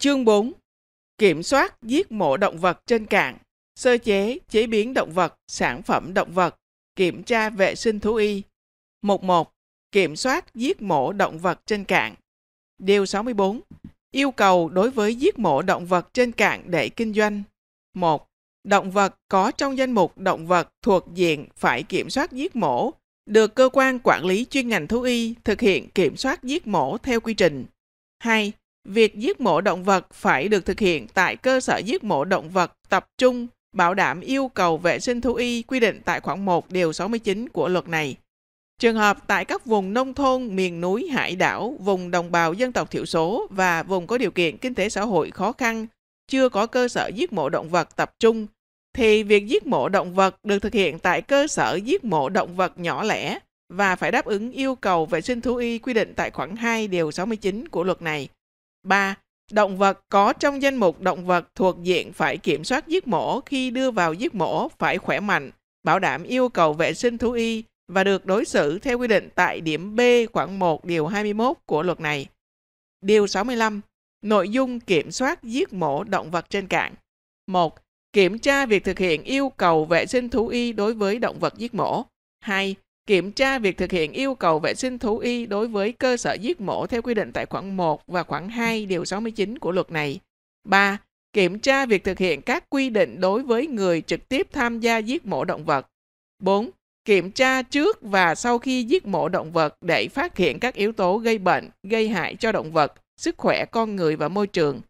Chương 4. Kiểm soát giết mổ động vật trên cạn, sơ chế, chế biến động vật, sản phẩm động vật, kiểm tra vệ sinh thú y. Mục 1. Kiểm soát giết mổ động vật trên cạn. Điều 64. Yêu cầu đối với giết mổ động vật trên cạn để kinh doanh. 1. Động vật có trong danh mục động vật thuộc diện phải kiểm soát giết mổ, được cơ quan quản lý chuyên ngành thú y thực hiện kiểm soát giết mổ theo quy trình. 2 Việc giết mổ động vật phải được thực hiện tại cơ sở giết mổ động vật tập trung, bảo đảm yêu cầu vệ sinh thú y quy định tại khoản 1 điều 69 của luật này. Trường hợp tại các vùng nông thôn, miền núi, hải đảo, vùng đồng bào dân tộc thiểu số và vùng có điều kiện kinh tế xã hội khó khăn, chưa có cơ sở giết mổ động vật tập trung, thì việc giết mổ động vật được thực hiện tại cơ sở giết mổ động vật nhỏ lẻ và phải đáp ứng yêu cầu vệ sinh thú y quy định tại khoản 2 điều 69 của luật này. 3. Động vật có trong danh mục động vật thuộc diện phải kiểm soát giết mổ khi đưa vào giết mổ phải khỏe mạnh, bảo đảm yêu cầu vệ sinh thú y và được đối xử theo quy định tại điểm B khoảng 1 điều 21 của luật này. Điều 65. Nội dung kiểm soát giết mổ động vật trên cạn. 1. Kiểm tra việc thực hiện yêu cầu vệ sinh thú y đối với động vật giết mổ. 2 kiểm tra việc thực hiện yêu cầu vệ sinh thú y đối với cơ sở giết mổ theo quy định tại khoản 1 và khoản 2 điều 69 của luật này. 3. Kiểm tra việc thực hiện các quy định đối với người trực tiếp tham gia giết mổ động vật. 4. Kiểm tra trước và sau khi giết mổ động vật để phát hiện các yếu tố gây bệnh, gây hại cho động vật, sức khỏe con người và môi trường.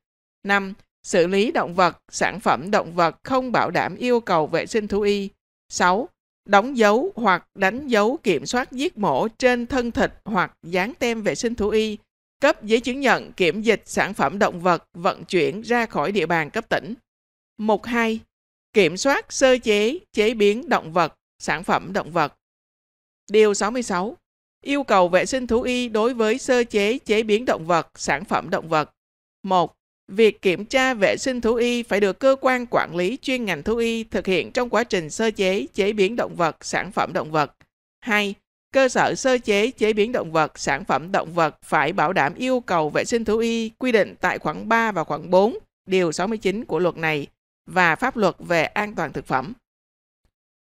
5. Xử lý động vật, sản phẩm động vật không bảo đảm yêu cầu vệ sinh thú y. 6 đóng dấu hoặc đánh dấu kiểm soát giết mổ trên thân thịt hoặc dán tem vệ sinh thú y, cấp giấy chứng nhận kiểm dịch sản phẩm động vật vận chuyển ra khỏi địa bàn cấp tỉnh. Mục 2. Kiểm soát sơ chế, chế biến động vật, sản phẩm động vật. Điều 66. Yêu cầu vệ sinh thú y đối với sơ chế, chế biến động vật, sản phẩm động vật. 1. Việc kiểm tra vệ sinh thú y phải được cơ quan quản lý chuyên ngành thú y thực hiện trong quá trình sơ chế, chế biến động vật, sản phẩm động vật. hai Cơ sở sơ chế, chế biến động vật, sản phẩm động vật phải bảo đảm yêu cầu vệ sinh thú y quy định tại khoản 3 và khoản 4, điều 69 của luật này và pháp luật về an toàn thực phẩm.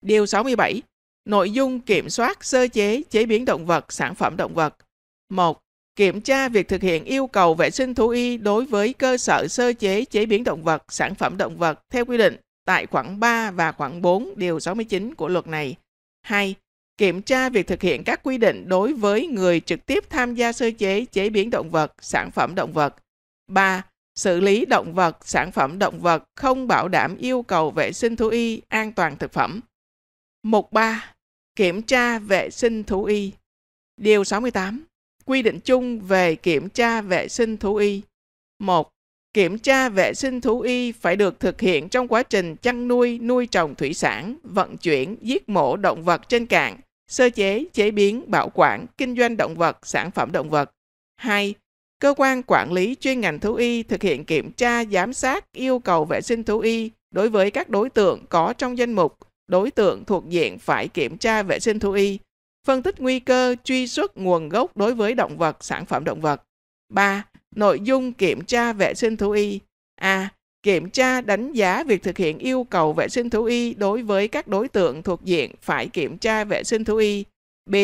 Điều 67. Nội dung kiểm soát sơ chế, chế biến động vật, sản phẩm động vật. 1 kiểm tra việc thực hiện yêu cầu vệ sinh thú y đối với cơ sở sơ chế chế biến động vật, sản phẩm động vật theo quy định tại khoản 3 và khoản 4 điều 69 của luật này. 2. Kiểm tra việc thực hiện các quy định đối với người trực tiếp tham gia sơ chế chế biến động vật, sản phẩm động vật. 3. Xử lý động vật, sản phẩm động vật không bảo đảm yêu cầu vệ sinh thú y, an toàn thực phẩm. Mục 3. Kiểm tra vệ sinh thú y. Điều 68 Quy định chung về kiểm tra vệ sinh thú y. 1. Kiểm tra vệ sinh thú y phải được thực hiện trong quá trình chăn nuôi, nuôi trồng thủy sản, vận chuyển, giết mổ động vật trên cạn, sơ chế, chế biến, bảo quản, kinh doanh động vật, sản phẩm động vật. 2. Cơ quan quản lý chuyên ngành thú y thực hiện kiểm tra, giám sát, yêu cầu vệ sinh thú y đối với các đối tượng có trong danh mục, đối tượng thuộc diện phải kiểm tra vệ sinh thú y phân tích nguy cơ truy xuất nguồn gốc đối với động vật, sản phẩm động vật. 3. Nội dung kiểm tra vệ sinh thú y. A. Kiểm tra đánh giá việc thực hiện yêu cầu vệ sinh thú y đối với các đối tượng thuộc diện phải kiểm tra vệ sinh thú y. B.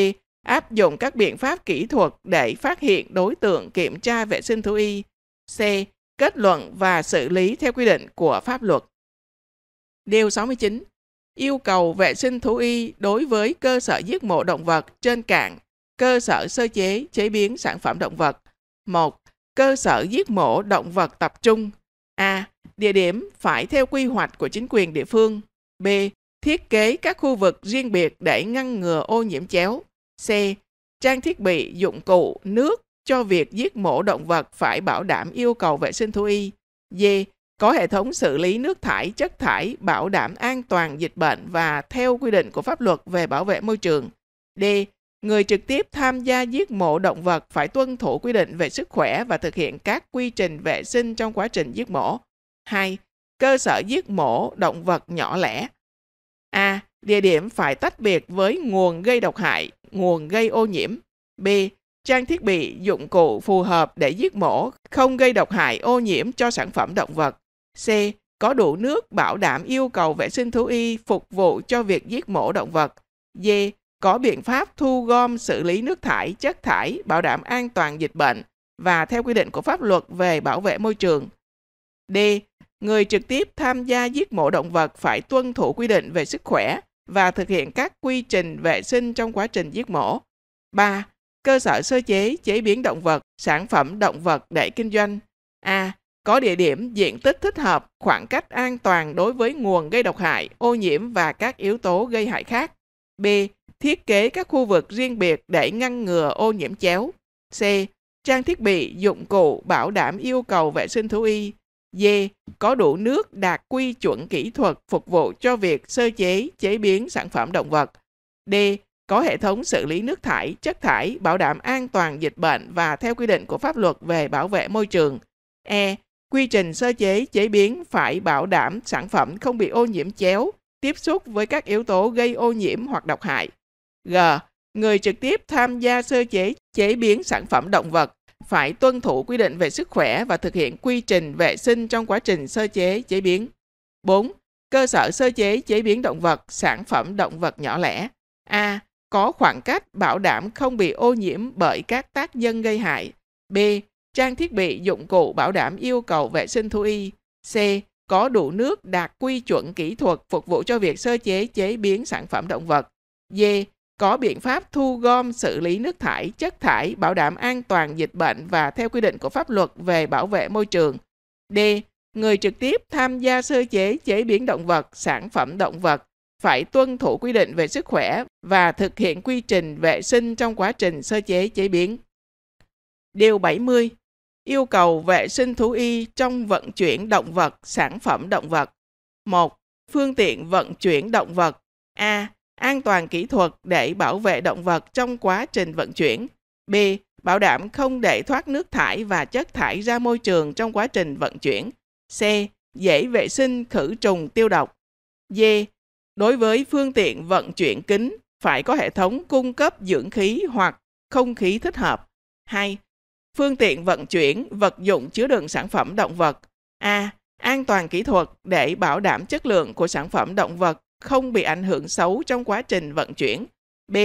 Áp dụng các biện pháp kỹ thuật để phát hiện đối tượng kiểm tra vệ sinh thú y. C. Kết luận và xử lý theo quy định của pháp luật. Điều 69 yêu cầu vệ sinh thú y đối với cơ sở giết mổ động vật trên cạn, cơ sở sơ chế, chế biến sản phẩm động vật. 1. Cơ sở giết mổ động vật tập trung. A. Địa điểm phải theo quy hoạch của chính quyền địa phương. B. Thiết kế các khu vực riêng biệt để ngăn ngừa ô nhiễm chéo. C. Trang thiết bị, dụng cụ, nước cho việc giết mổ động vật phải bảo đảm yêu cầu vệ sinh thú y. D có hệ thống xử lý nước thải, chất thải, bảo đảm an toàn dịch bệnh và theo quy định của pháp luật về bảo vệ môi trường. D. Người trực tiếp tham gia giết mổ động vật phải tuân thủ quy định về sức khỏe và thực hiện các quy trình vệ sinh trong quá trình giết mổ. 2. Cơ sở giết mổ động vật nhỏ lẻ. A. Địa điểm phải tách biệt với nguồn gây độc hại, nguồn gây ô nhiễm. B. Trang thiết bị, dụng cụ phù hợp để giết mổ, không gây độc hại ô nhiễm cho sản phẩm động vật. C. Có đủ nước bảo đảm yêu cầu vệ sinh thú y phục vụ cho việc giết mổ động vật. D. Có biện pháp thu gom xử lý nước thải, chất thải, bảo đảm an toàn dịch bệnh và theo quy định của pháp luật về bảo vệ môi trường. D. Người trực tiếp tham gia giết mổ động vật phải tuân thủ quy định về sức khỏe và thực hiện các quy trình vệ sinh trong quá trình giết mổ. 3. Cơ sở sơ chế, chế biến động vật, sản phẩm động vật để kinh doanh. A có địa điểm diện tích thích hợp, khoảng cách an toàn đối với nguồn gây độc hại, ô nhiễm và các yếu tố gây hại khác. B. Thiết kế các khu vực riêng biệt để ngăn ngừa ô nhiễm chéo. C. Trang thiết bị, dụng cụ bảo đảm yêu cầu vệ sinh thú y. D. Có đủ nước đạt quy chuẩn kỹ thuật phục vụ cho việc sơ chế, chế biến sản phẩm động vật. D. Có hệ thống xử lý nước thải, chất thải, bảo đảm an toàn dịch bệnh và theo quy định của pháp luật về bảo vệ môi trường. E. Quy trình sơ chế, chế biến phải bảo đảm sản phẩm không bị ô nhiễm chéo, tiếp xúc với các yếu tố gây ô nhiễm hoặc độc hại. G. Người trực tiếp tham gia sơ chế, chế biến sản phẩm động vật phải tuân thủ quy định về sức khỏe và thực hiện quy trình vệ sinh trong quá trình sơ chế, chế biến. 4. Cơ sở sơ chế, chế biến động vật, sản phẩm động vật nhỏ lẻ. A. Có khoảng cách bảo đảm không bị ô nhiễm bởi các tác nhân gây hại. B trang thiết bị dụng cụ bảo đảm yêu cầu vệ sinh thú y. C. Có đủ nước đạt quy chuẩn kỹ thuật phục vụ cho việc sơ chế chế biến sản phẩm động vật. D. Có biện pháp thu gom xử lý nước thải, chất thải, bảo đảm an toàn dịch bệnh và theo quy định của pháp luật về bảo vệ môi trường. D. Người trực tiếp tham gia sơ chế chế biến động vật, sản phẩm động vật phải tuân thủ quy định về sức khỏe và thực hiện quy trình vệ sinh trong quá trình sơ chế chế biến. Điều 70 yêu cầu vệ sinh thú y trong vận chuyển động vật, sản phẩm động vật. 1. Phương tiện vận chuyển động vật. A. An toàn kỹ thuật để bảo vệ động vật trong quá trình vận chuyển. B. Bảo đảm không để thoát nước thải và chất thải ra môi trường trong quá trình vận chuyển. C. Dễ vệ sinh khử trùng tiêu độc. D. Đối với phương tiện vận chuyển kính, phải có hệ thống cung cấp dưỡng khí hoặc không khí thích hợp. 2 phương tiện vận chuyển, vật dụng chứa đựng sản phẩm động vật. A. An toàn kỹ thuật để bảo đảm chất lượng của sản phẩm động vật không bị ảnh hưởng xấu trong quá trình vận chuyển. B.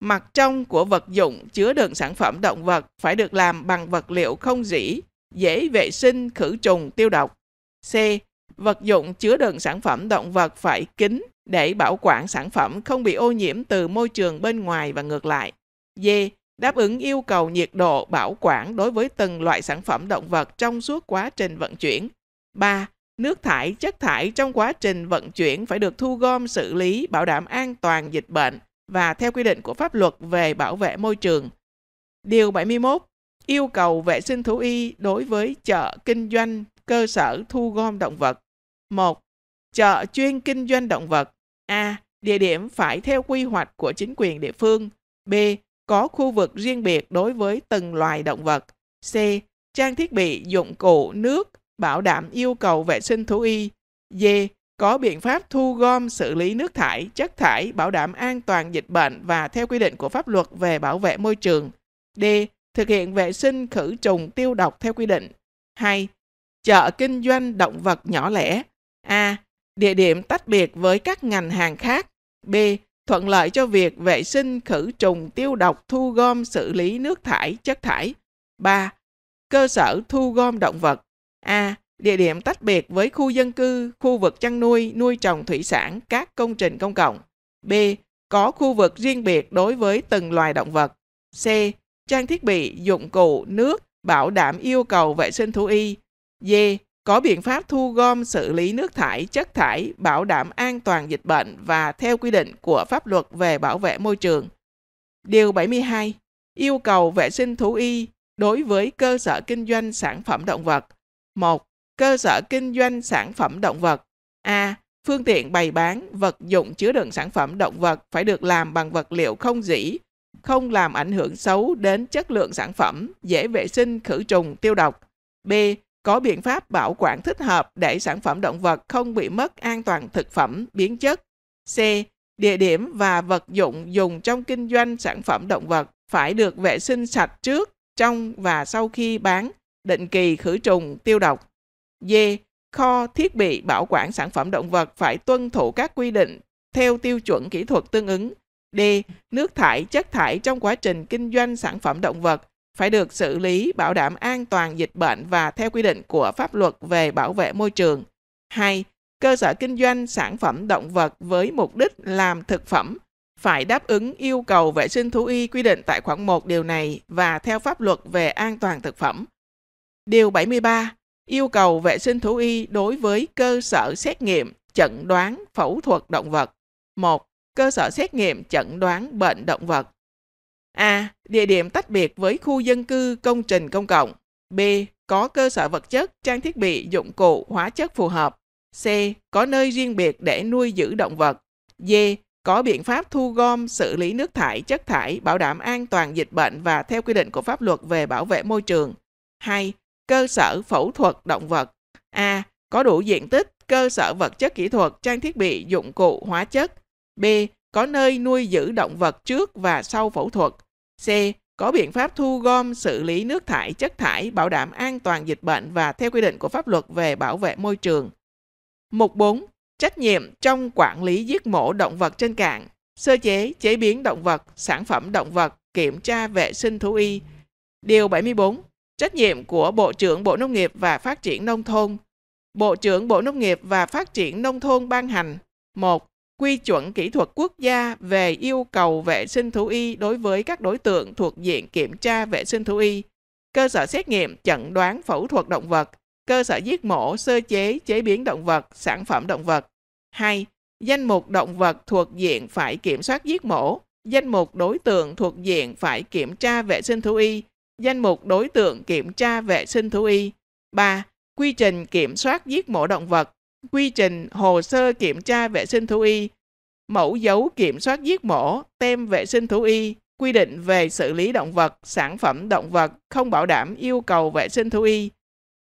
Mặt trong của vật dụng chứa đựng sản phẩm động vật phải được làm bằng vật liệu không dỉ dễ vệ sinh, khử trùng, tiêu độc. C. Vật dụng chứa đựng sản phẩm động vật phải kín để bảo quản sản phẩm không bị ô nhiễm từ môi trường bên ngoài và ngược lại. D đáp ứng yêu cầu nhiệt độ bảo quản đối với từng loại sản phẩm động vật trong suốt quá trình vận chuyển. 3. Nước thải, chất thải trong quá trình vận chuyển phải được thu gom xử lý, bảo đảm an toàn dịch bệnh và theo quy định của pháp luật về bảo vệ môi trường. Điều 71 yêu cầu vệ sinh thú y đối với chợ kinh doanh cơ sở thu gom động vật. 1. Chợ chuyên kinh doanh động vật. A. Địa điểm phải theo quy hoạch của chính quyền địa phương. B có khu vực riêng biệt đối với từng loài động vật. C. Trang thiết bị, dụng cụ, nước bảo đảm yêu cầu vệ sinh thú y. D. Có biện pháp thu gom xử lý nước thải, chất thải, bảo đảm an toàn dịch bệnh và theo quy định của pháp luật về bảo vệ môi trường. D. Thực hiện vệ sinh khử trùng tiêu độc theo quy định. 2. Chợ kinh doanh động vật nhỏ lẻ. A. Địa điểm tách biệt với các ngành hàng khác. B thuận lợi cho việc vệ sinh khử trùng tiêu độc thu gom xử lý nước thải chất thải 3. cơ sở thu gom động vật a địa điểm tách biệt với khu dân cư khu vực chăn nuôi nuôi trồng thủy sản các công trình công cộng b có khu vực riêng biệt đối với từng loài động vật c trang thiết bị dụng cụ nước bảo đảm yêu cầu vệ sinh thú y d có biện pháp thu gom xử lý nước thải, chất thải, bảo đảm an toàn dịch bệnh và theo quy định của pháp luật về bảo vệ môi trường. Điều 72. Yêu cầu vệ sinh thú y đối với cơ sở kinh doanh sản phẩm động vật. 1. Cơ sở kinh doanh sản phẩm động vật. A. Phương tiện bày bán, vật dụng chứa đựng sản phẩm động vật phải được làm bằng vật liệu không dỉ, không làm ảnh hưởng xấu đến chất lượng sản phẩm, dễ vệ sinh, khử trùng, tiêu độc. B có biện pháp bảo quản thích hợp để sản phẩm động vật không bị mất an toàn thực phẩm, biến chất. C. Địa điểm và vật dụng dùng trong kinh doanh sản phẩm động vật phải được vệ sinh sạch trước, trong và sau khi bán, định kỳ khử trùng, tiêu độc. D. Kho thiết bị bảo quản sản phẩm động vật phải tuân thủ các quy định theo tiêu chuẩn kỹ thuật tương ứng. D. Nước thải, chất thải trong quá trình kinh doanh sản phẩm động vật phải được xử lý bảo đảm an toàn dịch bệnh và theo quy định của pháp luật về bảo vệ môi trường. 2. Cơ sở kinh doanh sản phẩm động vật với mục đích làm thực phẩm phải đáp ứng yêu cầu vệ sinh thú y quy định tại khoản 1 điều này và theo pháp luật về an toàn thực phẩm. Điều 73. Yêu cầu vệ sinh thú y đối với cơ sở xét nghiệm, chẩn đoán, phẫu thuật động vật. 1. Cơ sở xét nghiệm chẩn đoán bệnh động vật. A. Địa điểm tách biệt với khu dân cư công trình công cộng. B. Có cơ sở vật chất, trang thiết bị, dụng cụ, hóa chất phù hợp. C. Có nơi riêng biệt để nuôi giữ động vật. D. Có biện pháp thu gom, xử lý nước thải, chất thải, bảo đảm an toàn dịch bệnh và theo quy định của pháp luật về bảo vệ môi trường. 2. Cơ sở phẫu thuật động vật. A. Có đủ diện tích, cơ sở vật chất kỹ thuật, trang thiết bị, dụng cụ, hóa chất. B. Có nơi nuôi giữ động vật trước và sau phẫu thuật. C. Có biện pháp thu gom, xử lý nước thải, chất thải, bảo đảm an toàn dịch bệnh và theo quy định của pháp luật về bảo vệ môi trường. Mục 4. Trách nhiệm trong quản lý giết mổ động vật trên cạn, sơ chế, chế biến động vật, sản phẩm động vật, kiểm tra vệ sinh thú y. Điều 74. Trách nhiệm của Bộ trưởng Bộ Nông nghiệp và Phát triển Nông thôn. Bộ trưởng Bộ Nông nghiệp và Phát triển Nông thôn ban hành 1 quy chuẩn kỹ thuật quốc gia về yêu cầu vệ sinh thú y đối với các đối tượng thuộc diện kiểm tra vệ sinh thú y, cơ sở xét nghiệm chẩn đoán phẫu thuật động vật, cơ sở giết mổ sơ chế chế biến động vật, sản phẩm động vật. 2. Danh mục động vật thuộc diện phải kiểm soát giết mổ, danh mục đối tượng thuộc diện phải kiểm tra vệ sinh thú y, danh mục đối tượng kiểm tra vệ sinh thú y. 3. Quy trình kiểm soát giết mổ động vật, quy trình hồ sơ kiểm tra vệ sinh thú y, mẫu dấu kiểm soát giết mổ, tem vệ sinh thú y, quy định về xử lý động vật, sản phẩm động vật không bảo đảm yêu cầu vệ sinh thú y.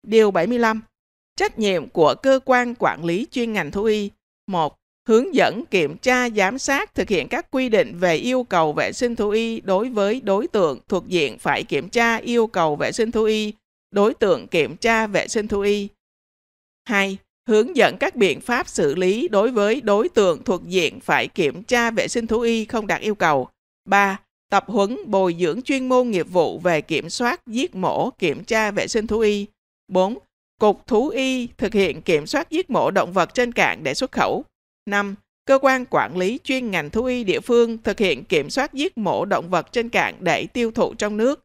Điều 75. Trách nhiệm của cơ quan quản lý chuyên ngành thú y. 1. Hướng dẫn kiểm tra giám sát thực hiện các quy định về yêu cầu vệ sinh thú y đối với đối tượng thuộc diện phải kiểm tra yêu cầu vệ sinh thú y, đối tượng kiểm tra vệ sinh thú y. 2 hướng dẫn các biện pháp xử lý đối với đối tượng thuộc diện phải kiểm tra vệ sinh thú y không đạt yêu cầu. 3. Tập huấn bồi dưỡng chuyên môn nghiệp vụ về kiểm soát giết mổ, kiểm tra vệ sinh thú y. 4. Cục thú y thực hiện kiểm soát giết mổ động vật trên cạn để xuất khẩu. 5. Cơ quan quản lý chuyên ngành thú y địa phương thực hiện kiểm soát giết mổ động vật trên cạn để tiêu thụ trong nước.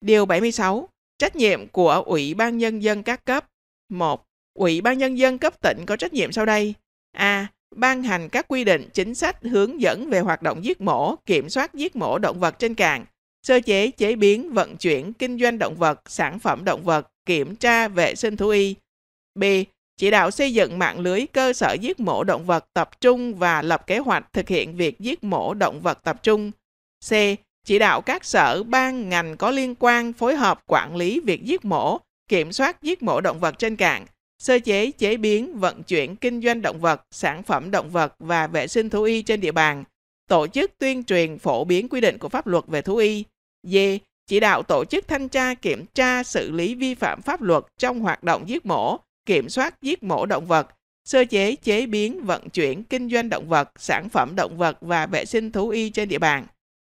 Điều 76. Trách nhiệm của Ủy ban Nhân dân các cấp 1. Ủy ban Nhân dân cấp tỉnh có trách nhiệm sau đây. A. Ban hành các quy định, chính sách, hướng dẫn về hoạt động giết mổ, kiểm soát giết mổ động vật trên cạn, sơ chế, chế biến, vận chuyển, kinh doanh động vật, sản phẩm động vật, kiểm tra vệ sinh thú y. B. Chỉ đạo xây dựng mạng lưới cơ sở giết mổ động vật tập trung và lập kế hoạch thực hiện việc giết mổ động vật tập trung. C. Chỉ đạo các sở, ban, ngành có liên quan phối hợp quản lý việc giết mổ, kiểm soát giết mổ động vật trên cạn, sơ chế, chế biến, vận chuyển, kinh doanh động vật, sản phẩm động vật và vệ sinh thú y trên địa bàn, tổ chức tuyên truyền phổ biến quy định của pháp luật về thú y. D. Chỉ đạo tổ chức thanh tra kiểm tra xử lý vi phạm pháp luật trong hoạt động giết mổ, kiểm soát giết mổ động vật, sơ chế, chế biến, vận chuyển, kinh doanh động vật, sản phẩm động vật và vệ sinh thú y trên địa bàn.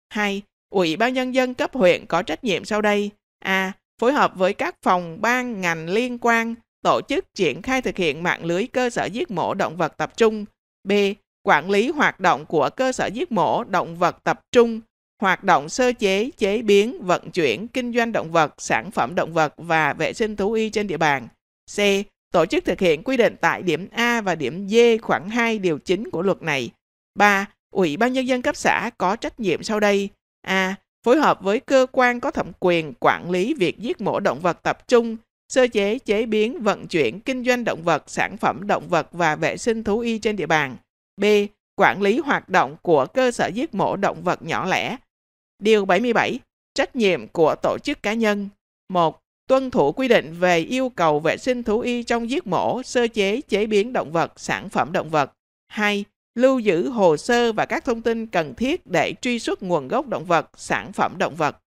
2. Ủy ban nhân dân cấp huyện có trách nhiệm sau đây: A. Phối hợp với các phòng ban ngành liên quan tổ chức triển khai thực hiện mạng lưới cơ sở giết mổ động vật tập trung. B. Quản lý hoạt động của cơ sở giết mổ động vật tập trung, hoạt động sơ chế, chế biến, vận chuyển, kinh doanh động vật, sản phẩm động vật và vệ sinh thú y trên địa bàn. C. Tổ chức thực hiện quy định tại điểm A và điểm D khoảng 2 điều chính của luật này. 3. Ủy ban Nhân dân cấp xã có trách nhiệm sau đây. A. Phối hợp với cơ quan có thẩm quyền quản lý việc giết mổ động vật tập trung sơ chế, chế biến, vận chuyển, kinh doanh động vật, sản phẩm động vật và vệ sinh thú y trên địa bàn. B. Quản lý hoạt động của cơ sở giết mổ động vật nhỏ lẻ. Điều 77. Trách nhiệm của tổ chức cá nhân. 1. Tuân thủ quy định về yêu cầu vệ sinh thú y trong giết mổ, sơ chế, chế biến động vật, sản phẩm động vật. 2. Lưu giữ hồ sơ và các thông tin cần thiết để truy xuất nguồn gốc động vật, sản phẩm động vật.